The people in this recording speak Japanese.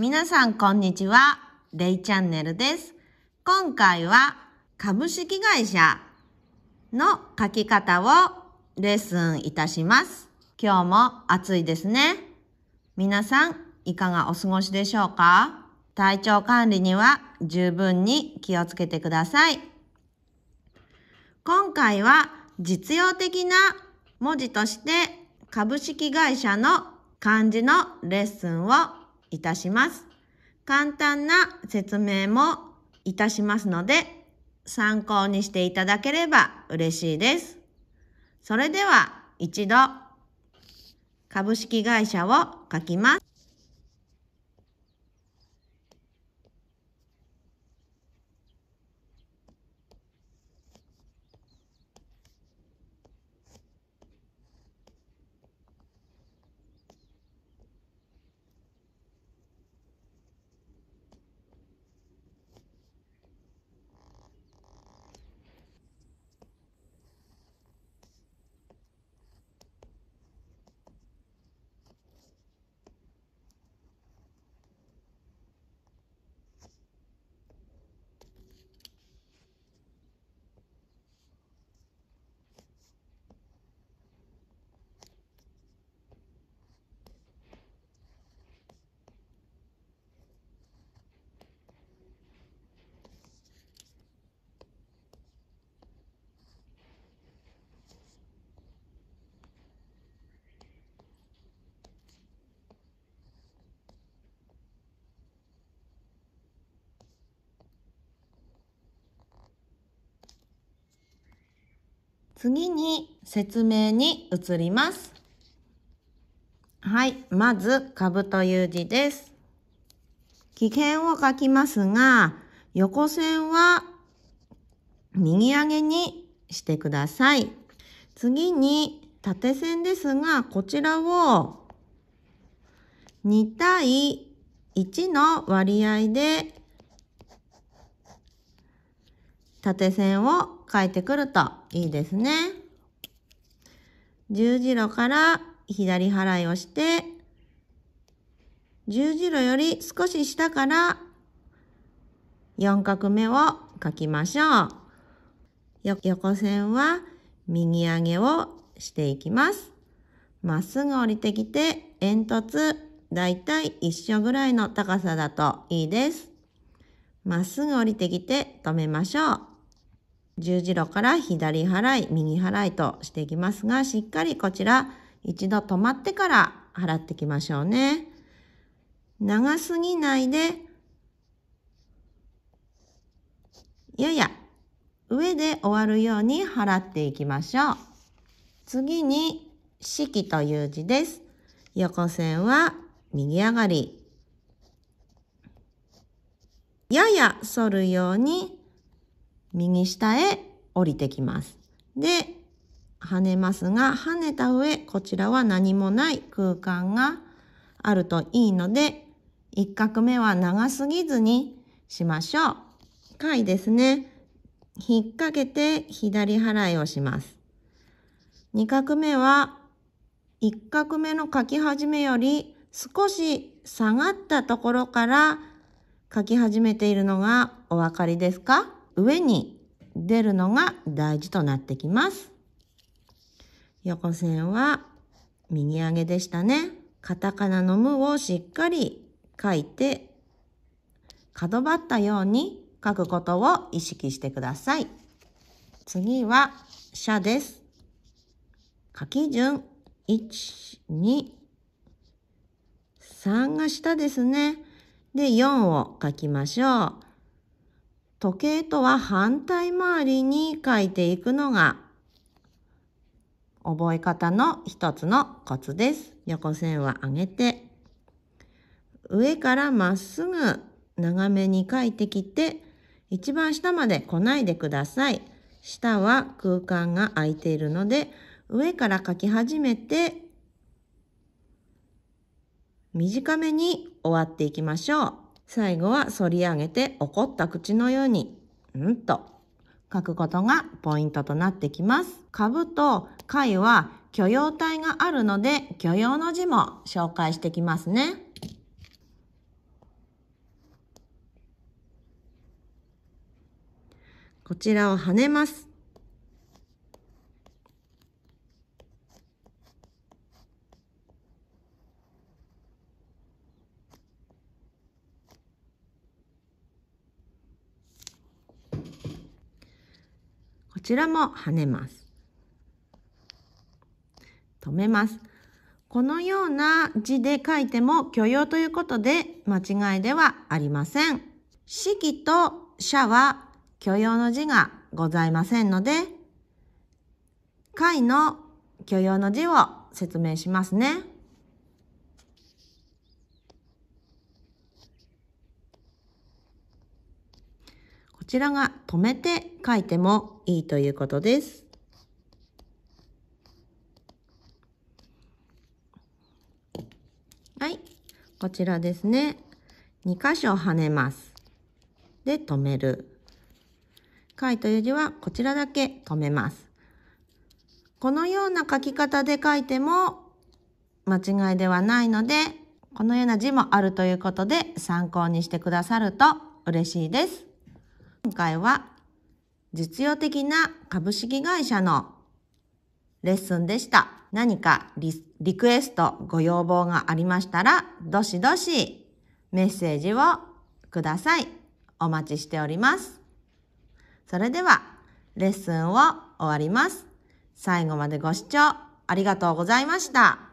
皆さん、こんにちは。レイチャンネルです。今回は株式会社の書き方をレッスンいたします。今日も暑いですね。皆さん、いかがお過ごしでしょうか体調管理には十分に気をつけてください。今回は実用的な文字として株式会社の漢字のレッスンをいたします。簡単な説明もいたしますので、参考にしていただければ嬉しいです。それでは一度、株式会社を書きます。次に説明に移ります。はい。まず、株という字です。危険を書きますが、横線は右上げにしてください。次に、縦線ですが、こちらを2対1の割合で縦線を書いてくるといいですね。十字路から左払いをして、十字路より少し下から4画目を書きましょう。横線は右上げをしていきます。まっすぐ降りてきて煙突、だいたい一緒ぐらいの高さだといいです。まっすぐ降りてきて止めましょう。十字路から左払い、右払いとしていきますが、しっかりこちら一度止まってから払っていきましょうね。長すぎないで、やや上で終わるように払っていきましょう。次に、式という字です。横線は右上がり。やや反るように右下へ降りてきます。で、跳ねますが、跳ねた上、こちらは何もない空間があるといいので、一画目は長すぎずにしましょう。回ですね。引っ掛けて左払いをします。二画目は、一画目の書き始めより少し下がったところから書き始めているのがお分かりですか上に出るのが大事となってきます。横線は右上げでしたね。カタカナの無をしっかり書いて角張ったように書くことを意識してください。次は、写です。書き順、1、2、3が下ですね。で、4を書きましょう。時計とは反対回りに書いていくのが覚え方の一つのコツです。横線は上げて、上からまっすぐ長めに書いてきて、一番下まで来ないでください。下は空間が空いているので、上から書き始めて、短めに終わっていきましょう。最後は反り上げて怒った口のように、うんと書くことがポイントとなってきます。株と貝は許容体があるので、許容の字も紹介してきますね。こちらを跳ねます。ちらも跳ねます。止めます。このような字で書いても許容ということで間違いではありません。式と社は許容の字がございませんので、解の許容の字を説明しますね。ちらが止めて書いてもいいということです。はい、こちらですね。2箇所跳ねます。で、止める。解という字はこちらだけ止めます。このような書き方で書いても間違いではないので、このような字もあるということで参考にしてくださると嬉しいです。今回は実用的な株式会社のレッスンでした。何かリリクエスト、ご要望がありましたら、どしどしメッセージをください。お待ちしております。それでは、レッスンを終わります。最後までご視聴ありがとうございました。